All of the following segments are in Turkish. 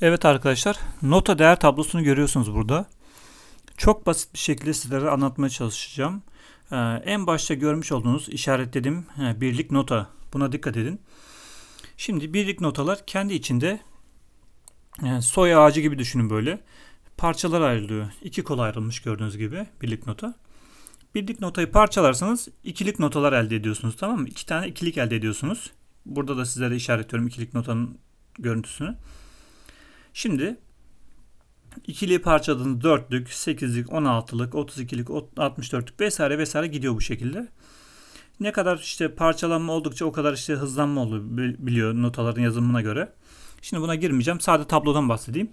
Evet arkadaşlar nota değer tablosunu görüyorsunuz burada. Çok basit bir şekilde sizlere anlatmaya çalışacağım. Ee, en başta görmüş olduğunuz işaretledim birlik nota buna dikkat edin. Şimdi birlik notalar kendi içinde yani soy ağacı gibi düşünün böyle. Parçalar ayrılıyor. İki kol ayrılmış gördüğünüz gibi birlik nota. Birlik notayı parçalarsanız ikilik notalar elde ediyorsunuz tamam mı? İki tane ikilik elde ediyorsunuz. Burada da sizlere işaretliyorum ikilik notanın görüntüsünü. Şimdi ikili parçaladığınız dörtlük, sekizlik, on altılık, otuz vesaire vesaire gidiyor bu şekilde. Ne kadar işte parçalanma oldukça o kadar işte hızlanma oluyor biliyor notaların yazımına göre. Şimdi buna girmeyeceğim. Sadece tablodan bahsedeyim.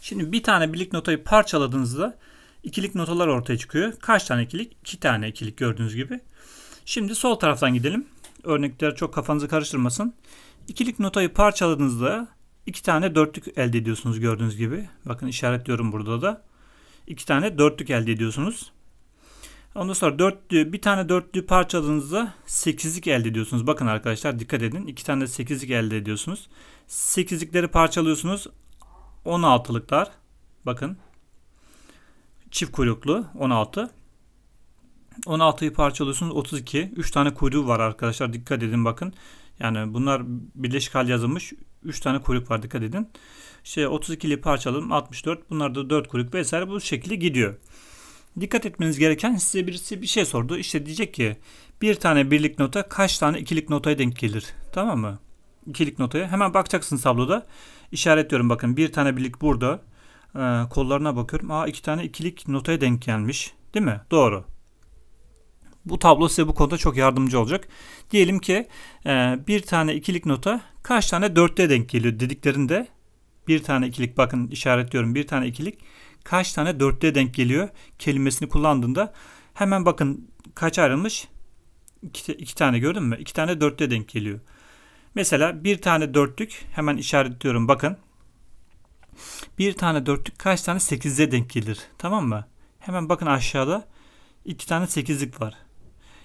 Şimdi bir tane birlik notayı parçaladığınızda ikilik notalar ortaya çıkıyor. Kaç tane ikilik? İki tane ikilik gördüğünüz gibi. Şimdi sol taraftan gidelim. Örnekler çok kafanızı karıştırmasın. İkilik notayı parçaladığınızda iki tane dörtlük elde ediyorsunuz gördüğünüz gibi. Bakın işaretliyorum burada da. iki tane dörtlük elde ediyorsunuz. Ondan sonra dörtlü, bir tane dörtlü parçaladığınızda sekizlik elde ediyorsunuz. Bakın arkadaşlar dikkat edin. iki tane sekizlik elde ediyorsunuz. Sekizlikleri parçalıyorsunuz. On Bakın. Çift kuyruklu 16. 16'yı parçalıyorsunuz 32. 3 tane kuyruğu var arkadaşlar dikkat edin bakın. Yani bunlar birleşik hal yazılmış. 3 tane kuyruk var dikkat edin. İşte 32'li parçalım 64. Bunlarda 4 kuyruk vesaire bu şekilde gidiyor. Dikkat etmeniz gereken size birisi bir şey sordu. İşte diyecek ki bir tane birlik nota kaç tane ikilik notaya denk gelir? Tamam mı? İkilik notaya. Hemen bakacaksın tabloda. İşaretliyorum bakın. Bir tane birlik burada. Ee, kollarına bakıyorum. Aa iki tane ikilik notaya denk gelmiş. Değil mi? Doğru. Bu tablo size bu konuda çok yardımcı olacak. Diyelim ki e, bir tane ikilik nota kaç tane dörtlüğe denk geliyor dediklerinde bir tane ikilik bakın işaretliyorum bir tane ikilik kaç tane dörtlüğe denk geliyor kelimesini kullandığında hemen bakın kaç ayrılmış iki, iki tane gördün mü iki tane dörtlüğe denk geliyor mesela bir tane dörtlük hemen işaretliyorum bakın bir tane dörtlük kaç tane sekize denk gelir tamam mı hemen bakın aşağıda iki tane sekizlik var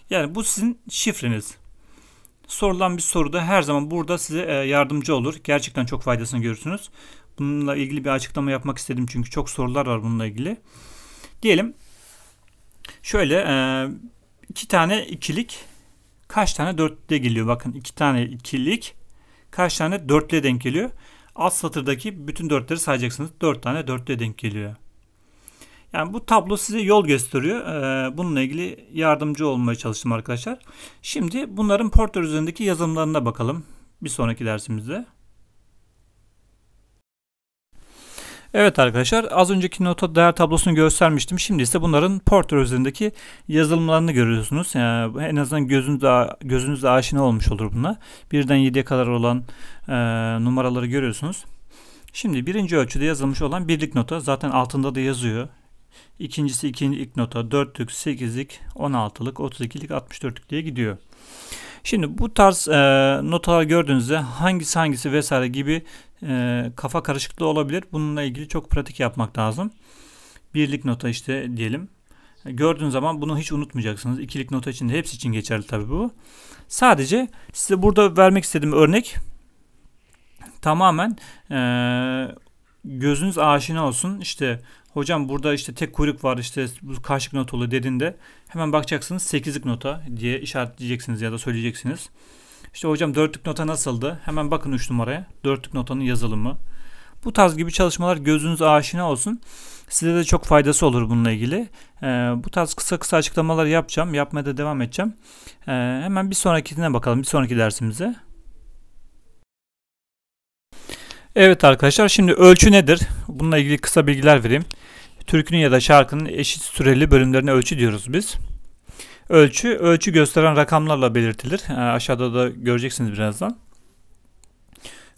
yani bu sizin şifreniz sorulan bir soru da her zaman burada size e, yardımcı olur. Gerçekten çok faydasını görürsünüz. Bununla ilgili bir açıklama yapmak istedim çünkü çok sorular var bununla ilgili. Diyelim şöyle e, iki tane ikilik kaç tane dörtlüye geliyor? Bakın iki tane ikilik kaç tane dörtlüye denk geliyor? Alt satırdaki bütün dörtleri sayacaksınız. Dört tane dörtlüye denk geliyor. Yani bu tablo size yol gösteriyor. Ee, bununla ilgili yardımcı olmaya çalıştım arkadaşlar. Şimdi bunların Porter üzerindeki yazılımlarına bakalım bir sonraki dersimizde. Evet arkadaşlar az önceki nota değer tablosunu göstermiştim. Şimdi ise bunların Porter üzerindeki yazılımlarını görüyorsunuz. Yani ee, en azından gözünüz daha, gözünüz daha aşina olmuş olur buna. Birden 7'ye kadar olan e, numaraları görüyorsunuz. Şimdi birinci ölçüde yazılmış olan birlik nota zaten altında da yazıyor. İkincisi ikinci ilk nota 4'lük, 8'lik, 16'lık, 32'lik, 64'lük diye gidiyor. Şimdi bu tarz e, notalar gördüğünüzde hangisi hangisi vesaire gibi e, kafa karışıklığı olabilir. Bununla ilgili çok pratik yapmak lazım. Birlik nota işte diyelim. Gördüğün zaman bunu hiç unutmayacaksınız. İkilik nota için de hepsi için geçerli tabii bu. Sadece size burada vermek istediğim örnek tamamen e, gözünüz aşina olsun. İşte Hocam burada işte tek kuyruk var işte bu karşılık notolu dediğinde hemen bakacaksınız 8'lik nota diye işaretleyeceksiniz ya da söyleyeceksiniz. İşte hocam dörtlük nota nasıldı? Hemen bakın 3 numaraya. Dörtlük notanın yazılımı. Bu tarz gibi çalışmalar gözünüz aşina olsun. Size de çok faydası olur bununla ilgili. Ee, bu tarz kısa kısa açıklamalar yapacağım. Yapmaya da devam edeceğim. Ee, hemen bir sonrakine bakalım. Bir sonraki dersimize. Evet arkadaşlar şimdi ölçü nedir? Bununla ilgili kısa bilgiler vereyim. Türkünün ya da şarkının eşit süreli bölümlerine ölçü diyoruz biz. Ölçü, ölçü gösteren rakamlarla belirtilir. E, aşağıda da göreceksiniz birazdan.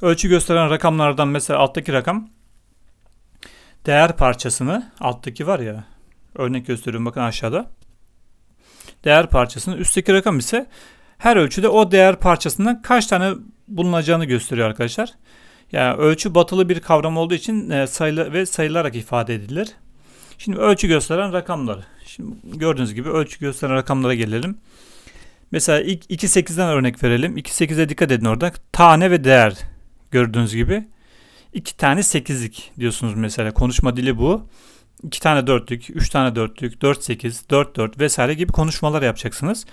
Ölçü gösteren rakamlardan mesela alttaki rakam değer parçasını alttaki var ya örnek gösteriyorum bakın aşağıda. Değer parçasını üstteki rakam ise her ölçüde o değer parçasından kaç tane bulunacağını gösteriyor arkadaşlar. Yani ölçü batılı bir kavram olduğu için e, sayılı ve sayılarak ifade edilir. Şimdi ölçü gösteren rakamlar. Şimdi gördüğünüz gibi ölçü gösteren rakamlara gelelim. Mesela 2.8'den örnek verelim. 2.8'e dikkat edin orada. Tane ve değer gördüğünüz gibi. 2 tane 8'lik diyorsunuz mesela. Konuşma dili bu. 2 tane 4'lük, 3 tane 4'lük, 4 8, 4 4 vesaire gibi konuşmalar yapacaksınız.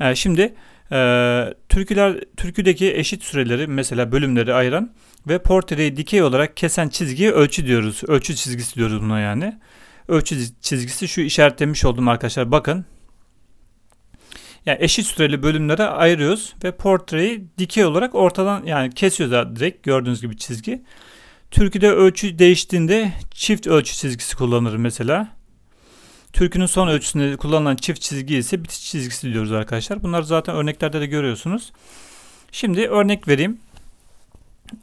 Ee, şimdi ee, türküler türküdeki eşit süreleri mesela bölümleri ayıran ve portreyi dikey olarak kesen çizgiyi ölçü diyoruz. Ölçü çizgisi diyoruz buna yani. Ölçü çizgisi şu işaretlemiş oldum arkadaşlar bakın. Yani eşit süreli bölümlere ayırıyoruz ve portreyi dikey olarak ortadan yani kesiyoruz direkt gördüğünüz gibi çizgi. Türküde ölçü değiştiğinde çift ölçü çizgisi kullanılır mesela. Türkünün son ölçüsünde kullanılan çift çizgi ise bitiş çizgisi diyoruz arkadaşlar. Bunlar zaten örneklerde de görüyorsunuz. Şimdi örnek vereyim.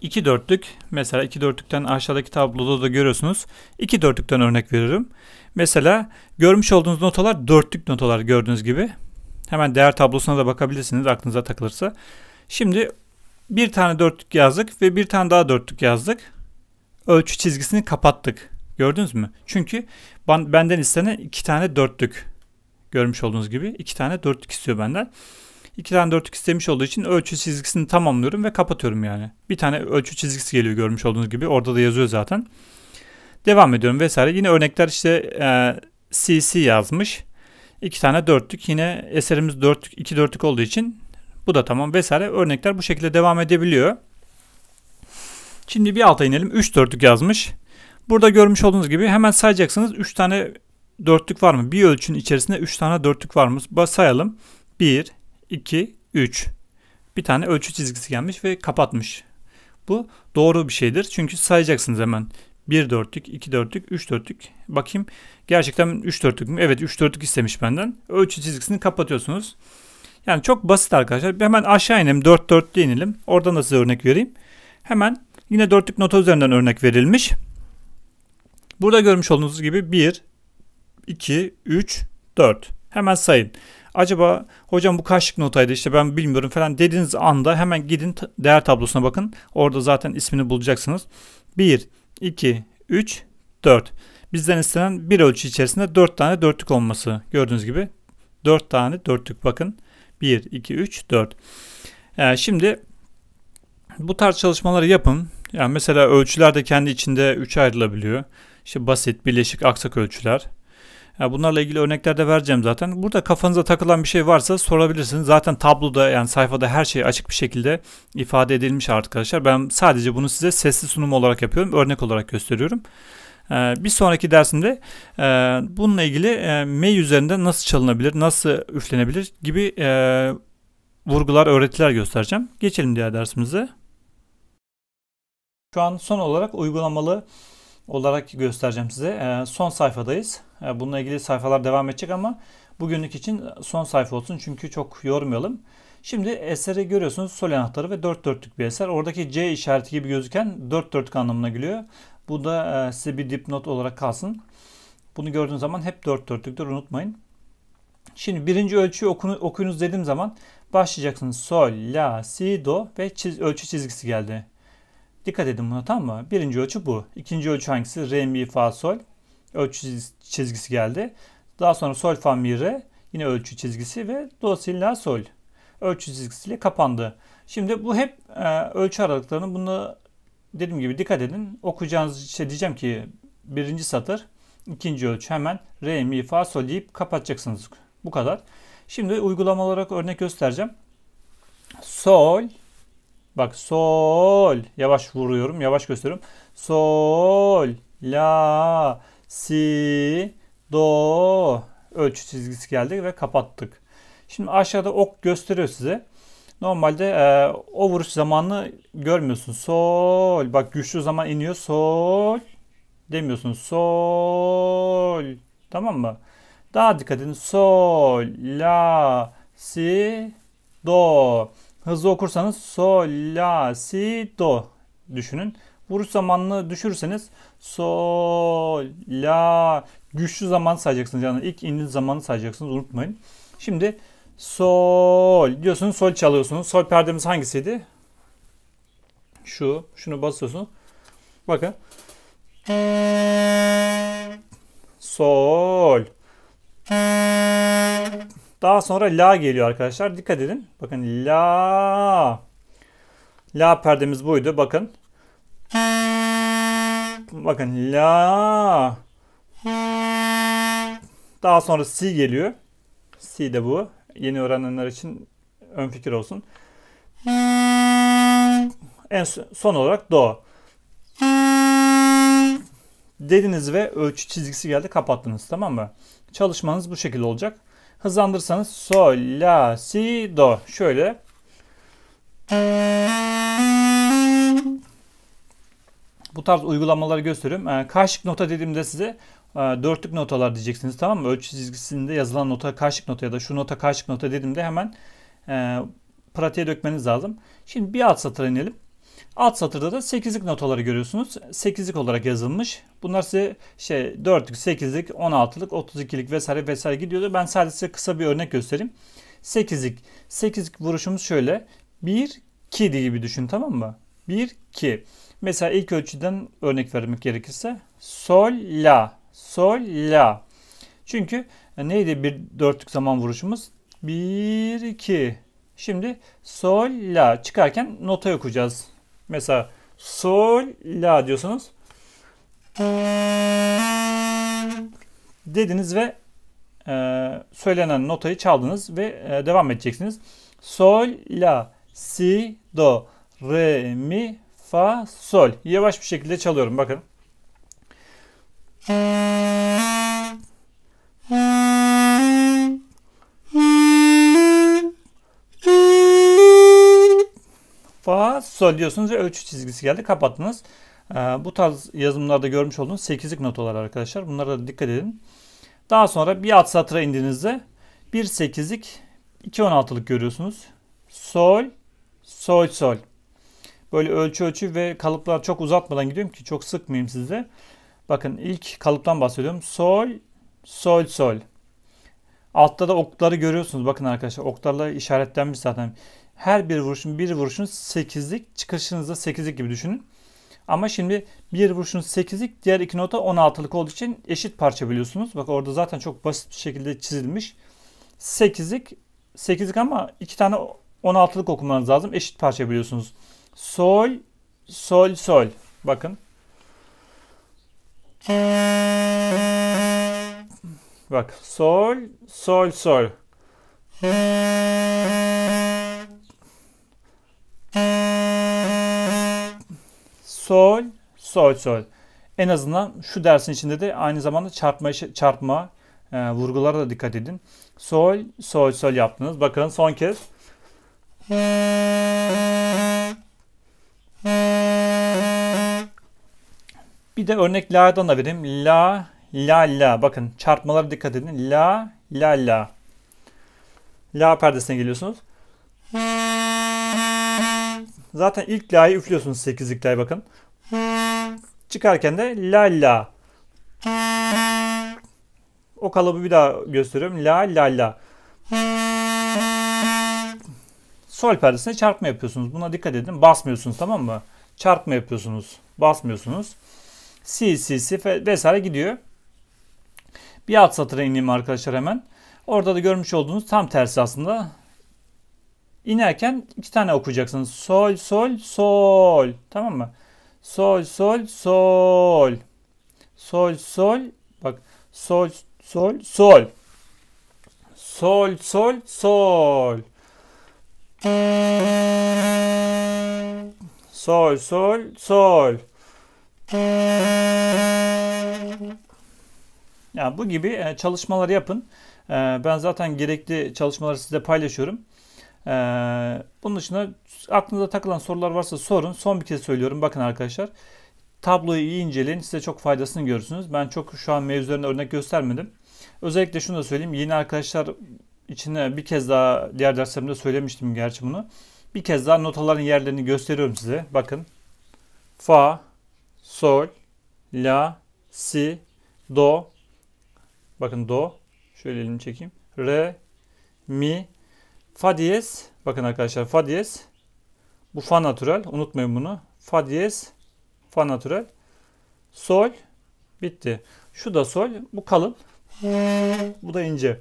2 dörtlük mesela 2 dörtlükten aşağıdaki tabloda da görüyorsunuz. 2 dörtlükten örnek veriyorum. Mesela görmüş olduğunuz notalar dörtlük notalar gördüğünüz gibi. Hemen değer tablosuna da bakabilirsiniz aklınıza takılırsa. Şimdi bir tane dörtlük yazdık ve bir tane daha dörtlük yazdık. Ölçü çizgisini kapattık. Gördünüz mü? Çünkü benden istenen iki tane dörtlük. Görmüş olduğunuz gibi iki tane dörtlük istiyor benden. İki tane dörtlük istemiş olduğu için ölçü çizgisini tamamlıyorum ve kapatıyorum yani. Bir tane ölçü çizgisi geliyor görmüş olduğunuz gibi. Orada da yazıyor zaten. Devam ediyorum vesaire. Yine örnekler işte e, CC yazmış. İki tane dörtlük. Yine eserimiz dörtlük, iki dörtlük olduğu için bu da tamam vesaire. Örnekler bu şekilde devam edebiliyor. Şimdi bir alta inelim. Üç dörtlük yazmış. Burada görmüş olduğunuz gibi hemen sayacaksınız 3 tane dörtlük var mı? Bir ölçünün içerisinde 3 tane dörtlük var mı? Sayalım. 1, 2, 3. Bir tane ölçü çizgisi gelmiş ve kapatmış. Bu doğru bir şeydir. Çünkü sayacaksınız hemen. 1 dörtlük, 2 dörtlük, 3 dörtlük. Bakayım gerçekten 3 dörtlük mü? Evet 3 dörtlük istemiş benden. Ölçü çizgisini kapatıyorsunuz. Yani çok basit arkadaşlar. Hemen aşağı inelim. 4 dörtlü inelim. Oradan da size örnek vereyim. Hemen yine dörtlük nota üzerinden örnek verilmiş. Burada görmüş olduğunuz gibi 1, 2, 3, 4. Hemen sayın. Acaba hocam bu kaçlık notaydı işte ben bilmiyorum falan dediğiniz anda hemen gidin değer tablosuna bakın. Orada zaten ismini bulacaksınız. 1, 2, 3, 4. Bizden istenen bir ölçü içerisinde 4 tane dörtlük olması. Gördüğünüz gibi 4 tane dörtlük bakın. 1, 2, 3, 4. Yani şimdi bu tarz çalışmaları yapın. Yani mesela ölçüler de kendi içinde 3'e ayrılabiliyor işte basit, bileşik, aksak ölçüler. Yani bunlarla ilgili örnekler de vereceğim zaten. Burada kafanıza takılan bir şey varsa sorabilirsiniz. Zaten tabloda yani sayfada her şey açık bir şekilde ifade edilmiş arkadaşlar. Ben sadece bunu size sesli sunum olarak yapıyorum. Örnek olarak gösteriyorum. Ee, bir sonraki dersimde e, bununla ilgili e, May üzerinde nasıl çalınabilir, nasıl üflenebilir gibi e, vurgular, öğretiler göstereceğim. Geçelim diğer dersimize. Şu an son olarak uygulamalı olarak göstereceğim size. Ee, son sayfadayız. Ee, bununla ilgili sayfalar devam edecek ama bugünlük için son sayfa olsun çünkü çok yormayalım. Şimdi eseri görüyorsunuz sol anahtarı ve dört dörtlük bir eser. Oradaki C işareti gibi gözüken dört dörtlük anlamına geliyor. Bu da e, size bir dipnot olarak kalsın. Bunu gördüğünüz zaman hep dört dörtlüktür unutmayın. Şimdi birinci ölçüyü okunu, okuyunuz dediğim zaman başlayacaksınız. Sol, la, si, do ve çiz, ölçü çizgisi geldi. Dikkat edin buna tamam mı? Birinci ölçü bu. İkinci ölçü hangisi? Re, mi, fa, sol. Ölçü çizgisi geldi. Daha sonra sol, fa, mi, re. Yine ölçü çizgisi ve do, si, la, sol. Ölçü çizgisiyle kapandı. Şimdi bu hep e, ölçü aralıklarının bunu dediğim gibi dikkat edin. Okuyacağınız şey diyeceğim ki birinci satır, ikinci ölçü hemen re, mi, fa, sol deyip kapatacaksınız. Bu kadar. Şimdi uygulama olarak örnek göstereceğim. Sol, Bak sol yavaş vuruyorum. Yavaş gösteriyorum. Sol la si do ölçü çizgisi geldi ve kapattık. Şimdi aşağıda ok gösteriyor size. Normalde e, o vuruş zamanını görmüyorsun. Sol. Bak güçlü zaman iniyor. Sol. Demiyorsun. Sol. Tamam mı? Daha dikkat edin. Sol, la, si, do. Hızlı okursanız sol, la, si, do düşünün. Vuruş zamanını düşürürseniz sol, la güçlü zaman sayacaksınız. Yani ilk indiğiniz zamanı sayacaksınız unutmayın. Şimdi sol diyorsunuz sol çalıyorsunuz. Sol perdemiz hangisiydi? Şu. Şunu basıyorsun. Bakın. Sol. Daha sonra la geliyor arkadaşlar. Dikkat edin. Bakın la. La perdemiz buydu. Bakın. Bakın la. Daha sonra si geliyor. Si de bu. Yeni öğrenenler için ön fikir olsun. En son olarak do. Dediniz ve ölçü çizgisi geldi kapattınız tamam mı? Çalışmanız bu şekilde olacak hızlandırırsanız sol, la, si, do şöyle. Bu tarz uygulamaları gösteriyorum. Ee, karşılık nota dediğimde size e, dörtlük notalar diyeceksiniz tamam mı? Ölçü çizgisinde yazılan nota karşılık nota ya da şu nota karşılık nota dediğimde hemen e, pratiğe dökmeniz lazım. Şimdi bir alt satıra inelim. Alt satırda da 8'lik notaları görüyorsunuz. 8'lik olarak yazılmış. Bunlar size şey 4'lük, 8'lik, 16'lık, 32'lik vesaire vesaire gidiyordu. Ben sadece size kısa bir örnek göstereyim. 8'lik. 8'lik vuruşumuz şöyle. 1 2 gibi düşün tamam mı? 1 2. Mesela ilk ölçüden örnek vermek gerekirse sol la sol la. Çünkü e, neydi bir dörtlük zaman vuruşumuz? 1 2. Şimdi sol la çıkarken nota okuyacağız. Mesela sol la diyorsunuz. Dediniz ve e, söylenen notayı çaldınız ve e, devam edeceksiniz. Sol la si do re mi fa sol. Yavaş bir şekilde çalıyorum bakın. fa sol diyorsunuz ve ölçü çizgisi geldi. Kapattınız. Ee, bu tarz yazımlarda görmüş olduğunuz 8'lik notalar arkadaşlar. Bunlara da dikkat edin. Daha sonra bir alt satıra indiğinizde bir 8'lik 2 16'lık görüyorsunuz. Sol, sol, sol. Böyle ölçü ölçü ve kalıplar çok uzatmadan gidiyorum ki çok sıkmayayım size. Bakın ilk kalıptan bahsediyorum. Sol, sol, sol. Altta da okları görüyorsunuz. Bakın arkadaşlar oklarla işaretlenmiş zaten her bir vuruşun bir vuruşun 8'lik çıkışınızda 8'lik gibi düşünün. Ama şimdi bir vuruşun 8'lik diğer iki nota 16'lık olduğu için eşit parça biliyorsunuz. Bak orada zaten çok basit bir şekilde çizilmiş. 8'lik 8'lik ama iki tane 16'lık okumanız lazım. Eşit parça biliyorsunuz. Sol, sol, sol. Bakın. Bak. Sol, sol, sol. sol, sol, sol. En azından şu dersin içinde de aynı zamanda çarpma, çarpma e, vurgulara da dikkat edin. Sol, sol, sol yaptınız. Bakın son kez. Bir de örnek la'dan da vereyim. La, la, la. Bakın çarpmalara dikkat edin. La, la, la. La perdesine geliyorsunuz. Zaten ilk la'yı üflüyorsunuz sekizlik la'ya bakın. Çıkarken de la la. O kalıbı bir daha gösteriyorum. La la la. Sol perdesine çarpma yapıyorsunuz. Buna dikkat edin. Basmıyorsunuz tamam mı? Çarpma yapıyorsunuz. Basmıyorsunuz. Si si si vesaire gidiyor. Bir alt satıra ineyim arkadaşlar hemen. Orada da görmüş olduğunuz tam tersi aslında İnerken iki tane okuyacaksınız. Sol, sol, sol. Tamam mı? Sol, sol, sol. Sol, sol. Bak. Sol, sol, sol. Sol, sol, sol. Sol, sol, sol. Yani bu gibi e, çalışmaları yapın. E, ben zaten gerekli çalışmaları size paylaşıyorum. Ee, bunun dışında aklınıza takılan sorular varsa sorun. Son bir kez söylüyorum. Bakın arkadaşlar tabloyu iyi inceleyin. Size çok faydasını görürsünüz. Ben çok şu an mevzularına örnek göstermedim. Özellikle şunu da söyleyeyim. Yeni arkadaşlar içine bir kez daha diğer derslerimde söylemiştim gerçi bunu. Bir kez daha notaların yerlerini gösteriyorum size. Bakın. Fa, sol, la, si, do. Bakın do. Şöyle elimi çekeyim. Re, mi, Fa diyez. Bakın arkadaşlar fa diyez. Bu fa natural. Unutmayın bunu. Fa diyez. Fa natural. Sol. Bitti. Şu da sol. Bu kalın. Bu da ince.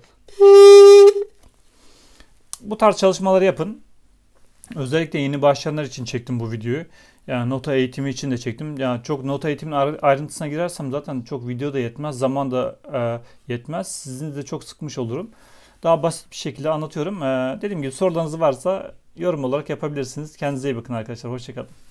Bu tarz çalışmaları yapın. Özellikle yeni başlayanlar için çektim bu videoyu. Yani nota eğitimi için de çektim. Yani çok nota eğitimin ayrıntısına girersem zaten çok video da yetmez, zaman da e, yetmez. Sizin de çok sıkmış olurum daha basit bir şekilde anlatıyorum. Ee, dediğim gibi sorularınız varsa yorum olarak yapabilirsiniz. Kendinize iyi bakın arkadaşlar. Hoşçakalın.